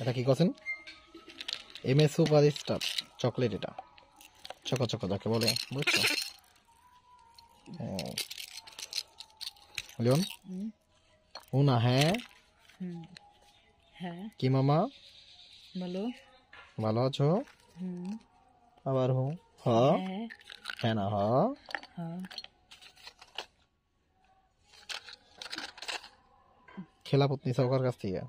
এটা কি কচেন এমএসও পারিস্টপ চকলেট এটা চকো চকো ডাকে বলে বুঝছো হ্যালও হুনা হ হ্যাঁ? হ্যাঁ কি মামা ভালো ভালো আছো হুম আবার ہوں হ্যাঁ কেন হ হ্যাঁ খেলা پتনি সওকার কাছ থেকে